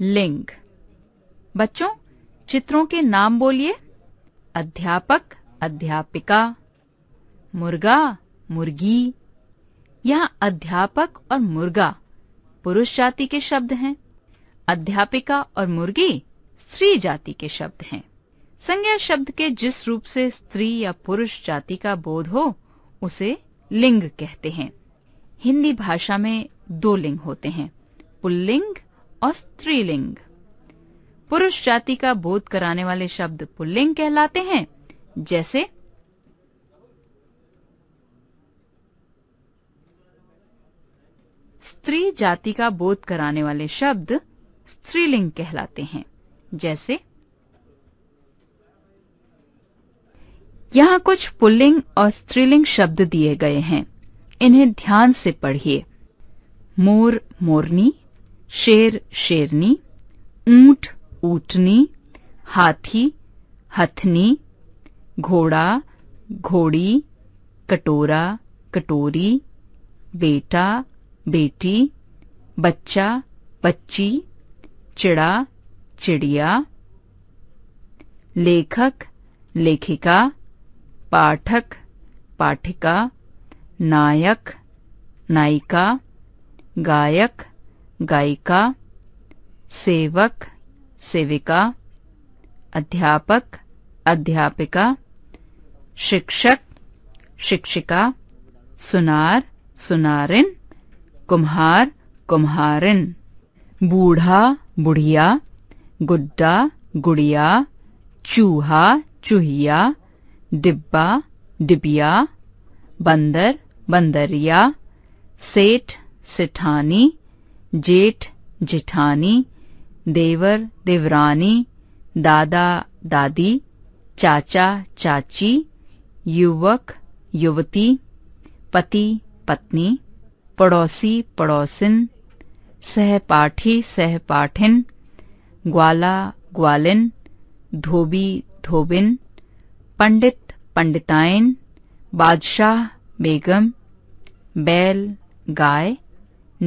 लिंग बच्चों चित्रों के नाम बोलिए अध्यापक अध्यापिका मुर्गा मुर्गी यहाँ अध्यापक और मुर्गा पुरुष जाति के शब्द हैं अध्यापिका और मुर्गी स्त्री जाति के शब्द हैं संज्ञा शब्द के जिस रूप से स्त्री या पुरुष जाति का बोध हो उसे लिंग कहते हैं हिंदी भाषा में दो लिंग होते हैं पुल्लिंग और स्त्रीलिंग पुरुष जाति का बोध कराने वाले शब्द पुल्लिंग कहलाते हैं जैसे स्त्री जाति का बोध कराने वाले शब्द स्त्रीलिंग कहलाते हैं जैसे यहाँ कुछ पुल्लिंग और स्त्रीलिंग शब्द दिए गए हैं इन्हें ध्यान से पढ़िए मोर मोरनी शेर शेरनी ऊंट ऊटनी हाथी हथनी घोड़ा घोड़ी कटोरा कटोरी बेटा बेटी बच्चा बच्ची चिड़ा चिड़िया लेखक लेखिका पाठक पाठिका नायक नायिका गायक गायिका सेवक सेविका अध्यापक अध्यापिका शिक्षक शिक्षिका सुनार सुनारिन कुम्हार कुम्हारिन बूढ़ा बुढ़िया गुड्डा गुड़िया चूहा चूहिया डिब्बा डिबिया बंदर बंदरिया सेठ सेठानी जेठ जेठानी देवर देवरानी दादा दादी चाचा चाची युवक युवती पति पत्नी पड़ोसी पड़ोसिन सहपाठी सहपाठिन ग्वाला ग्वालिन धोबी धोबिन पंडित पंडिताइन बादशाह बेगम बैल गाय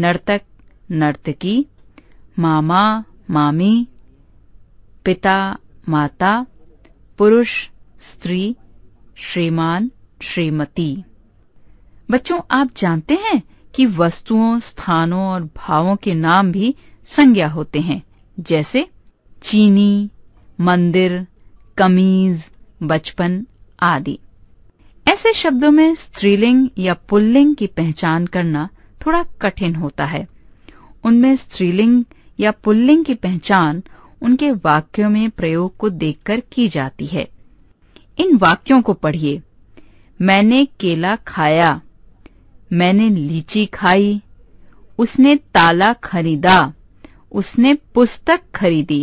नर्तक नर्तकी मामा मामी पिता माता पुरुष स्त्री श्रीमान श्रीमती बच्चों आप जानते हैं कि वस्तुओं स्थानों और भावों के नाम भी संज्ञा होते हैं जैसे चीनी मंदिर कमीज बचपन आदि ऐसे शब्दों में स्त्रीलिंग या पुल्लिंग की पहचान करना थोड़ा कठिन होता है उनमें स्त्रीलिंग या पुल्लिंग की पहचान उनके वाक्यों में प्रयोग को देखकर की जाती है इन वाक्यों को पढ़िए मैंने केला खाया मैंने लीची खाई उसने ताला खरीदा उसने पुस्तक खरीदी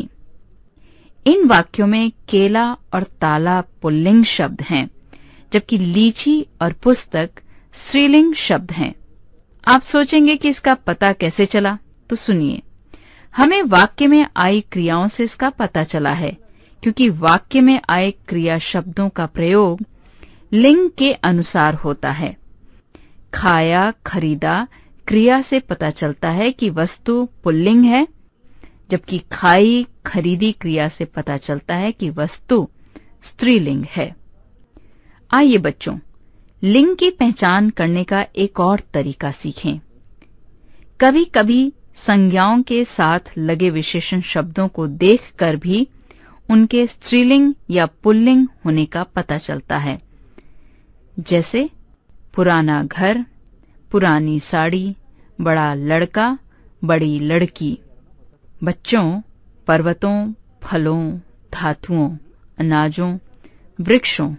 इन वाक्यों में केला और ताला पुल्लिंग शब्द हैं जबकि लीची और पुस्तक स्त्रीलिंग शब्द हैं आप सोचेंगे कि इसका पता कैसे चला तो सुनिए हमें वाक्य में आई क्रियाओं से इसका पता चला है क्योंकि वाक्य में आए क्रिया शब्दों का प्रयोग लिंग के अनुसार होता है खाया खरीदा क्रिया से पता चलता है कि वस्तु पुल्लिंग है जबकि खाई खरीदी क्रिया से पता चलता है कि वस्तु स्त्रीलिंग है आइए बच्चों लिंग की पहचान करने का एक और तरीका सीखें कभी कभी संज्ञाओं के साथ लगे विशेषण शब्दों को देखकर भी उनके स्त्रीलिंग या पुल्लिंग होने का पता चलता है जैसे पुराना घर पुरानी साड़ी बड़ा लड़का बड़ी लड़की बच्चों पर्वतों फलों धातुओं अनाजों वृक्षों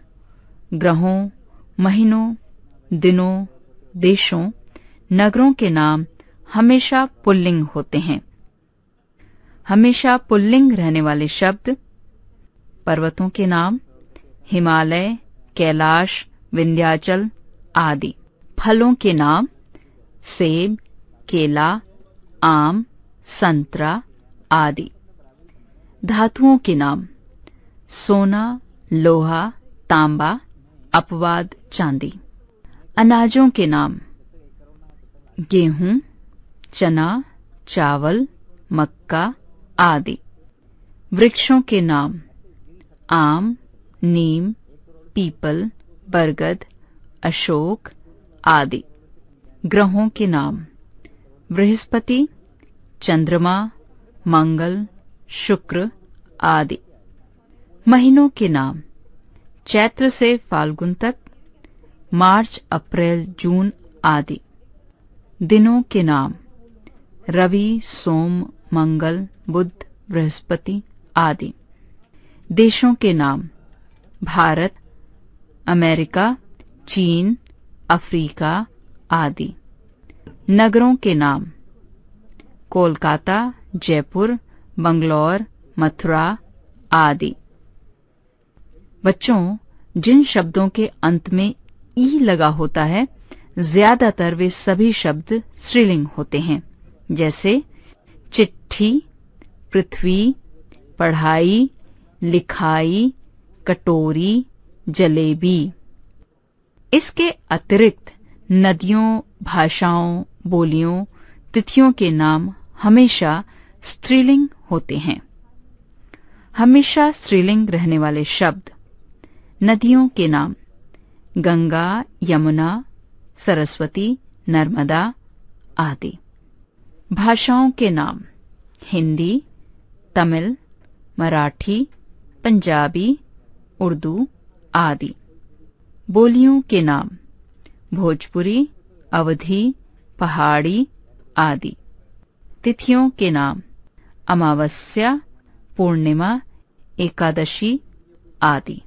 ग्रहों महीनों दिनों देशों नगरों के नाम हमेशा पुल्लिंग होते हैं हमेशा पुल्लिंग रहने वाले शब्द पर्वतों के नाम हिमालय कैलाश विंध्याचल आदि फलों के नाम सेब केला आम संतरा आदि धातुओं के नाम सोना लोहा तांबा अपवाद चांदी अनाजों के नाम गेहूं चना चावल मक्का आदि वृक्षों के नाम आम नीम पीपल बरगद अशोक आदि ग्रहों के नाम बृहस्पति चंद्रमा मंगल शुक्र आदि महीनों के नाम चैत्र से फाल्गुन तक मार्च अप्रैल जून आदि दिनों के नाम रवि सोम मंगल बुध बृहस्पति आदि देशों के नाम भारत अमेरिका चीन अफ्रीका आदि नगरों के नाम कोलकाता जयपुर बंगलौर मथुरा आदि बच्चों जिन शब्दों के अंत में ई लगा होता है ज्यादातर वे सभी शब्द स्त्रीलिंग होते हैं जैसे चिट्ठी पृथ्वी पढ़ाई लिखाई कटोरी जलेबी इसके अतिरिक्त नदियों भाषाओं बोलियों तिथियों के नाम हमेशा स्त्रीलिंग होते हैं हमेशा स्त्रीलिंग रहने वाले शब्द नदियों के नाम गंगा यमुना सरस्वती नर्मदा आदि भाषाओं के नाम हिंदी तमिल मराठी पंजाबी उर्दू आदि बोलियों के नाम भोजपुरी अवधि पहाड़ी आदि तिथियों के नाम अमावस्या पूर्णिमा एकादशी आदि